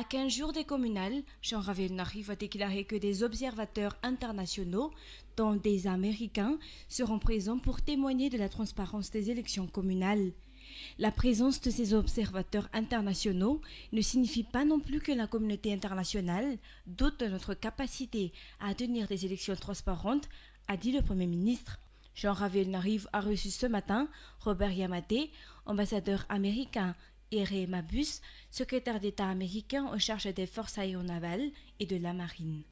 À 15 jours des communales, Jean-Ravel Narif a déclaré que des observateurs internationaux, dont des Américains, seront présents pour témoigner de la transparence des élections communales. La présence de ces observateurs internationaux ne signifie pas non plus que la communauté internationale doute de notre capacité à tenir des élections transparentes, a dit le Premier ministre. Jean-Ravel Narif a reçu ce matin Robert Yamate, ambassadeur américain Ere Mabus, secrétaire d'État américain en charge des forces aéronavales et de la marine.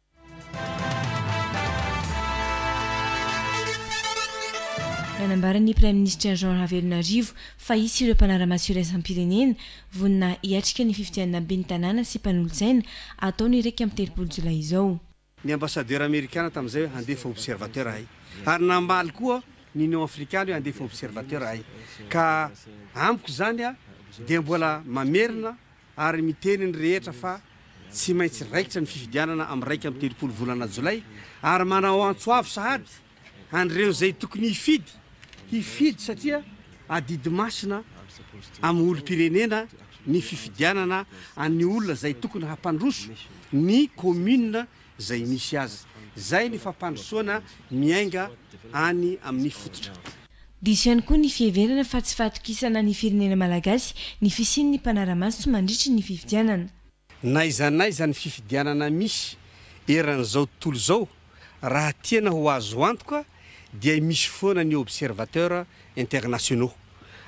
nanambarany praiministra jean ravelonarivo fa isy ireo mpanaramaso iraisan-pirenena vonina hiatrika ny fifidianana be ny tanàna sy mpanolo-tsaina ataony iraiky amin'ny telopolo jolay ambassadeur amerikana tamin'izay handefa observateur ahay ary nambaly koa ny union afrikana handefa observateur ahay ka amiko zany a di mbola mamerina ary mitenyny rehetra fa tsy maintsy raikitra ny fifidianana amn'yraiky amn'ny telopolo volana ajolay ary manao antsoavy sahady andreo zay tokony hifidy ifidy satria adidymasina amin'yolompirenena ny fifidianana any olona zay tokony hampandroso ny communia zay misy azy zay ny fampandrosoana miainga any amin'ny fototra dsaykoa ny fiheverana fa tsy fahatokisana ny firenena malagasy ny fisinny mpanaramasoso mandritry ny fiidiaananaizanaizany fifidianana misy eran'zao tontolo zao raha tiana o azo antoka dia misy foana ny observateur internationa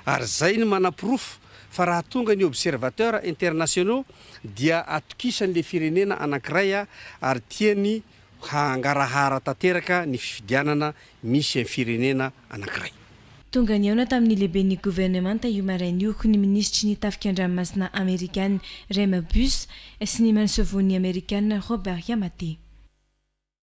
ary zay ny manapirofo fa raha tonga ny observateur internationa dia atokisan'le firenena anankiray a ary tia ny hangarahara tanteraka ny fifidianana misy ami'y firenena anankiray tonga ny eona tamin'ny lehiben'ny gouvernemanta iomarai nyokony minisitra nytafika andranmasina amerikan rama bus sy ny manosovon'ny amerikan robert yamate